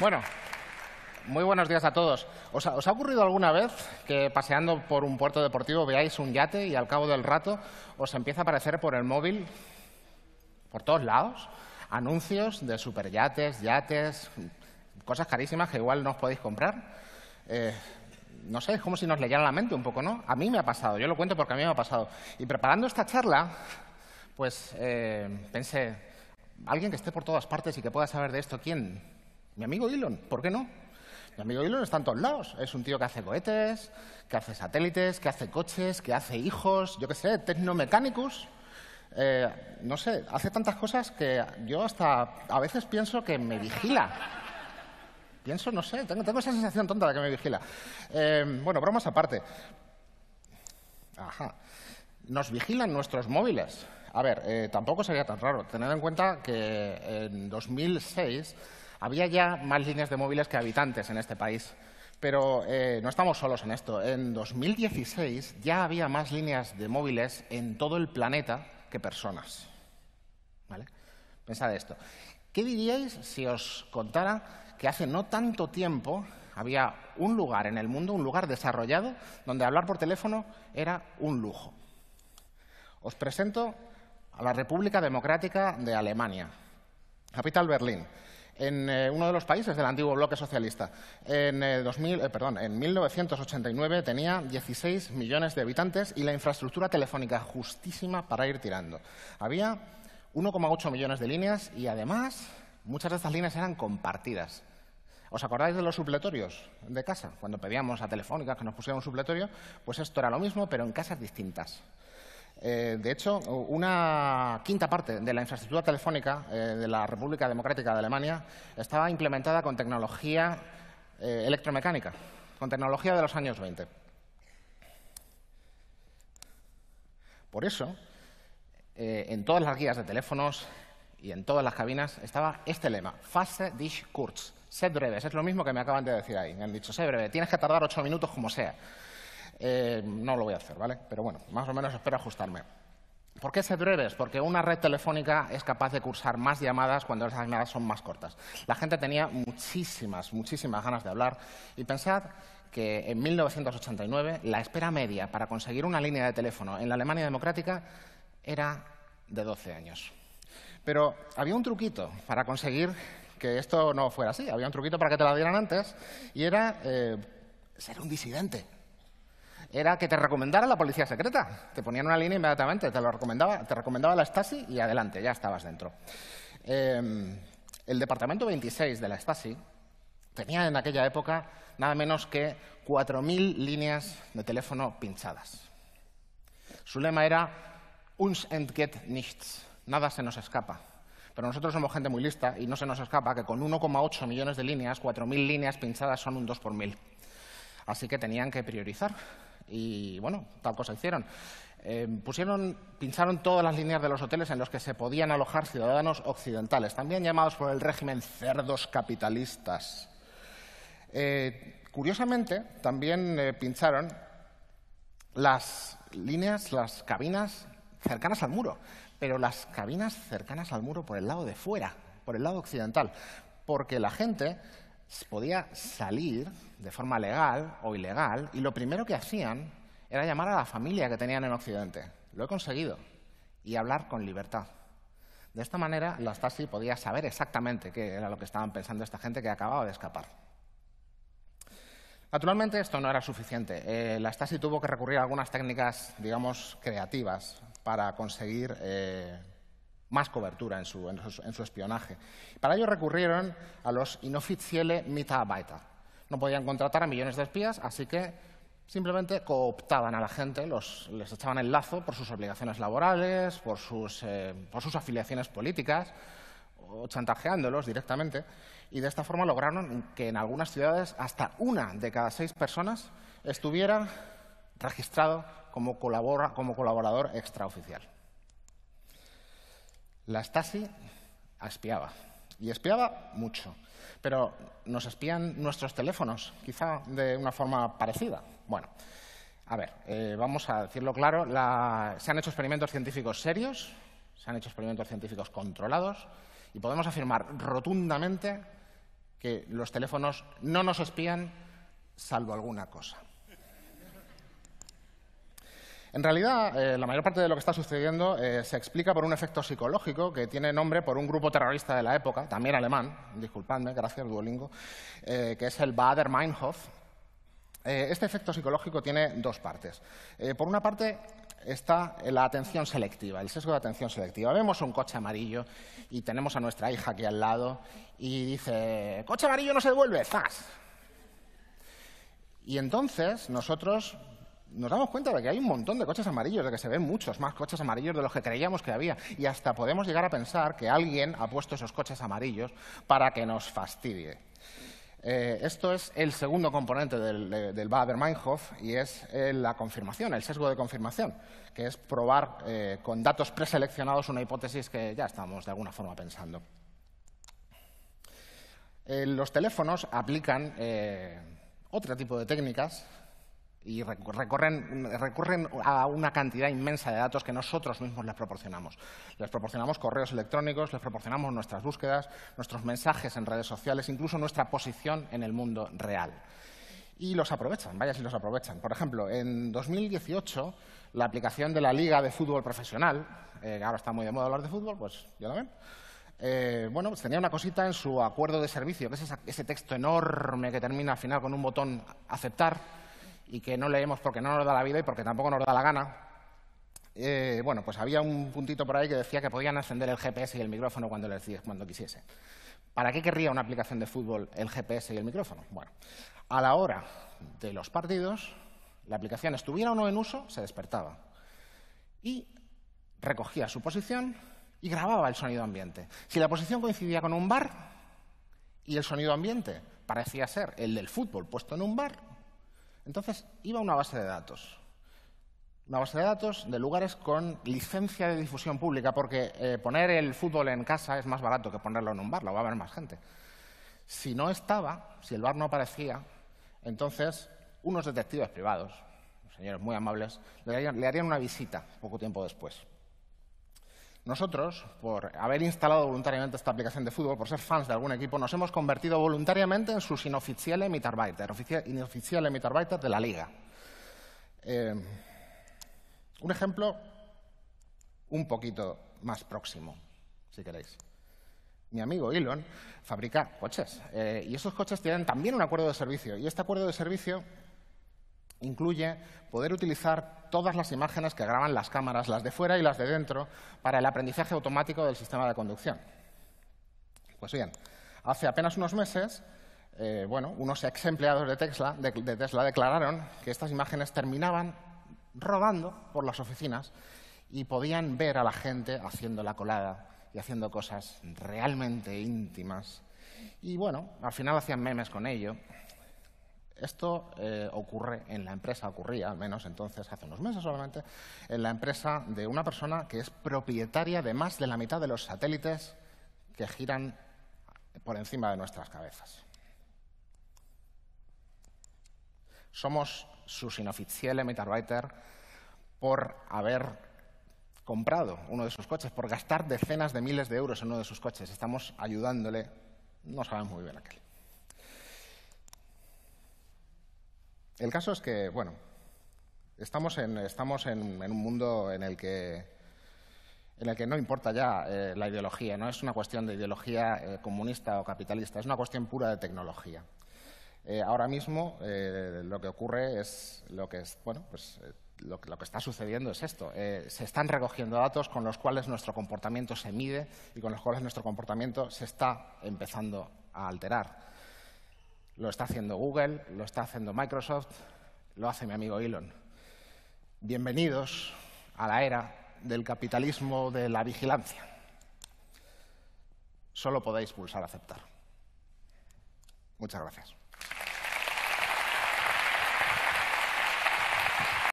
Bueno, muy buenos días a todos. ¿Os ha, ocurrido alguna vez que paseando por un puerto deportivo veáis un yate y al cabo del rato os empieza a aparecer por el móvil, por todos lados, anuncios de superyates, yates, cosas carísimas que igual no os podéis comprar? Eh, no sé, es como si nos leyeran la mente un poco, ¿no? A mí me ha pasado, yo lo cuento porque a mí me ha pasado. Y preparando esta charla, pues eh, pensé, alguien que esté por todas partes y que pueda saber de esto, ¿quién? Mi amigo Elon, ¿por qué no? Mi amigo Elon está en todos lados. Es un tío que hace cohetes, que hace satélites, que hace coches, que hace hijos, yo qué sé, tecnomecánicos. Eh, no sé, hace tantas cosas que yo hasta a veces pienso que me vigila. Pienso, no sé, tengo, tengo esa sensación tonta de que me vigila. Eh, bueno, bromas aparte. Ajá. Nos vigilan nuestros móviles. A ver, eh, tampoco sería tan raro, Tened en cuenta que en 2006 había ya más líneas de móviles que habitantes en este país. Pero eh, no estamos solos en esto. En 2016 ya había más líneas de móviles en todo el planeta que personas. ¿Vale? Pensad esto. ¿Qué diríais si os contara que hace no tanto tiempo había un lugar en el mundo, un lugar desarrollado, donde hablar por teléfono era un lujo? Os presento a la República Democrática de Alemania, capital Berlín en eh, uno de los países del antiguo bloque socialista. En, eh, eh, en 1989 tenía 16 millones de habitantes y la infraestructura telefónica justísima para ir tirando. Había 1,8 millones de líneas y además muchas de estas líneas eran compartidas. ¿Os acordáis de los supletorios de casa? Cuando pedíamos a Telefónica que nos pusieran un supletorio, pues esto era lo mismo, pero en casas distintas. Eh, de hecho, una quinta parte de la infraestructura telefónica eh, de la República Democrática de Alemania estaba implementada con tecnología eh, electromecánica, con tecnología de los años 20. Por eso, en todas las guías de teléfonos y en todas las cabinas estaba este lema, Fasse dich kurz, sed breves. Es lo mismo que me acaban de decir ahí. Me han dicho, sé breve, tienes que tardar ocho minutos como sea. Eh, no lo voy a hacer, ¿vale? Pero bueno, más o menos espero ajustarme. ¿Por qué ser breves? Porque una red telefónica es capaz de cursar más llamadas cuando esas llamadas son más cortas. La gente tenía muchísimas, muchísimas ganas de hablar y pensad que en 1989 la espera media para conseguir una línea de teléfono en la Alemania democrática era de 12 años. Pero había un truquito para conseguir que esto no fuera así. Había un truquito para que te la dieran antes y era eh, ser un disidente era que te recomendara la policía secreta. Te ponían una línea inmediatamente, te lo recomendaba, te recomendaba la Stasi y adelante, ya estabas dentro. Eh, el departamento 26 de la Stasi tenía en aquella época nada menos que 4.000 líneas de teléfono pinchadas. Su lema era uns entgeht nichts, nada se nos escapa. Pero nosotros somos gente muy lista y no se nos escapa que con 1,8 millones de líneas, 4.000 líneas pinchadas son un 2 por 1.000. Así que tenían que priorizar y bueno, tal cosa hicieron. Eh, pusieron, pincharon todas las líneas de los hoteles en los que se podían alojar ciudadanos occidentales, también llamados por el régimen cerdos capitalistas. Eh, curiosamente, también eh, pincharon las líneas, las cabinas cercanas al muro, pero las cabinas cercanas al muro por el lado de fuera, por el lado occidental, porque la gente podía salir de forma legal o ilegal y lo primero que hacían era llamar a la familia que tenían en Occidente. Lo he conseguido. Y hablar con libertad. De esta manera, la Stasi podía saber exactamente qué era lo que estaban pensando esta gente que acababa de escapar. Naturalmente, esto no era suficiente. Eh, la Stasi tuvo que recurrir a algunas técnicas, digamos, creativas para conseguir eh, más cobertura en su, espionaje. Para ello recurrieron a los inoficiales mitabaita. No podían contratar a millones de espías, así que simplemente cooptaban a la gente, les echaban el lazo por sus obligaciones laborales, eh, por sus, afiliaciones políticas, o chantajeándolos directamente, y de esta forma lograron que en algunas ciudades hasta una de cada seis personas estuviera registrado como colaborador extraoficial. La Stasi espiaba, y espiaba mucho, pero nos espían nuestros teléfonos, quizá de una forma parecida. Bueno, a ver, eh, vamos a decirlo claro, se han hecho experimentos científicos serios, se han hecho experimentos científicos controlados, y podemos afirmar rotundamente que los teléfonos no nos espían salvo alguna cosa. En realidad, eh, la mayor parte de lo que está sucediendo eh, se explica por un efecto psicológico que tiene nombre por un grupo terrorista de la época, también alemán, disculpadme, gracias Duolingo, eh, que es el Bader Meinhof. este efecto psicológico tiene dos partes. por una parte está la atención selectiva, el sesgo de atención selectiva. Vemos un coche amarillo y tenemos a nuestra hija aquí al lado y dice, coche amarillo no se devuelve, ¡zas! Y entonces nosotros nos damos cuenta de que hay un montón de coches amarillos, de que se ven muchos más coches amarillos de los que creíamos que había. Y hasta podemos llegar a pensar que alguien ha puesto esos coches amarillos para que nos fastidie. Eh, esto es el segundo componente del, del Bader-Meinhof y es eh, la confirmación, el sesgo de confirmación, que es probar eh, con datos preseleccionados una hipótesis que ya estamos de alguna forma pensando. los teléfonos aplican otro tipo de técnicas y recorren, recurren a una cantidad inmensa de datos que nosotros mismos les proporcionamos. Les proporcionamos correos electrónicos, les proporcionamos nuestras búsquedas, nuestros mensajes en redes sociales, incluso nuestra posición en el mundo real. Y los aprovechan, vaya si los aprovechan. Por ejemplo, en 2018, la aplicación de la Liga de Fútbol Profesional, que eh, ahora está muy de moda hablar de fútbol, pues ya lo ven, tenía una cosita en su acuerdo de servicio, que es ese texto enorme que termina al final con un botón aceptar, y que no leemos porque no nos da la vida y porque tampoco nos da la gana, eh, bueno, pues había un puntito por ahí que decía que podían encender el GPS y el micrófono cuando, les, cuando quisiese. ¿Para qué querría una aplicación de fútbol el GPS y el micrófono? Bueno, a la hora de los partidos, la aplicación estuviera o no en uso, se despertaba y recogía su posición y grababa el sonido ambiente. Si la posición coincidía con un bar y el sonido ambiente parecía ser el del fútbol puesto en un bar, entonces, iba una base de datos. Una base de datos de lugares con licencia de difusión pública, porque eh, poner el fútbol en casa es más barato que ponerlo en un bar, lo va a ver más gente. Si no estaba, si el bar no aparecía, entonces unos detectives privados, señores muy amables, le harían una visita poco tiempo después. Nosotros, por haber instalado voluntariamente esta aplicación de fútbol, por ser fans de algún equipo, nos hemos convertido voluntariamente en sus inoficiales mitarbeiter, inoficiales mitarbeiter de la liga. Eh, un ejemplo un poquito más próximo, si queréis. Mi amigo Elon fabrica coches eh, y esos coches tienen también un acuerdo de servicio y este acuerdo de servicio Incluye poder utilizar todas las imágenes que graban las cámaras, las de fuera y las de dentro, para el aprendizaje automático del sistema de conducción. Pues bien, hace apenas unos meses, eh, bueno, unos ex empleados de Tesla, de Tesla declararon que estas imágenes terminaban rodando por las oficinas y podían ver a la gente haciendo la colada y haciendo cosas realmente íntimas. Y bueno, al final hacían memes con ello esto eh, ocurre en la empresa, ocurría al menos entonces hace unos meses solamente, en la empresa de una persona que es propietaria de más de la mitad de los satélites que giran por encima de nuestras cabezas. Somos sus inoficiales mitarbeiter, por haber comprado uno de sus coches, por gastar decenas de miles de euros en uno de sus coches. Estamos ayudándole, no sabemos muy bien aquel. El caso es que, bueno, estamos en, estamos en, un mundo en el que en el que no importa ya eh, la ideología, no es una cuestión de ideología eh, comunista o capitalista, es una cuestión pura de tecnología. Eh, ahora mismo lo que ocurre es lo que es, bueno, pues lo, que está sucediendo es esto. se están recogiendo datos con los cuales nuestro comportamiento se mide y con los cuales nuestro comportamiento se está empezando a alterar. Lo está haciendo Google, lo está haciendo Microsoft, lo hace mi amigo Elon. Bienvenidos a la era del capitalismo de la vigilancia. Solo podéis pulsar aceptar. Muchas gracias.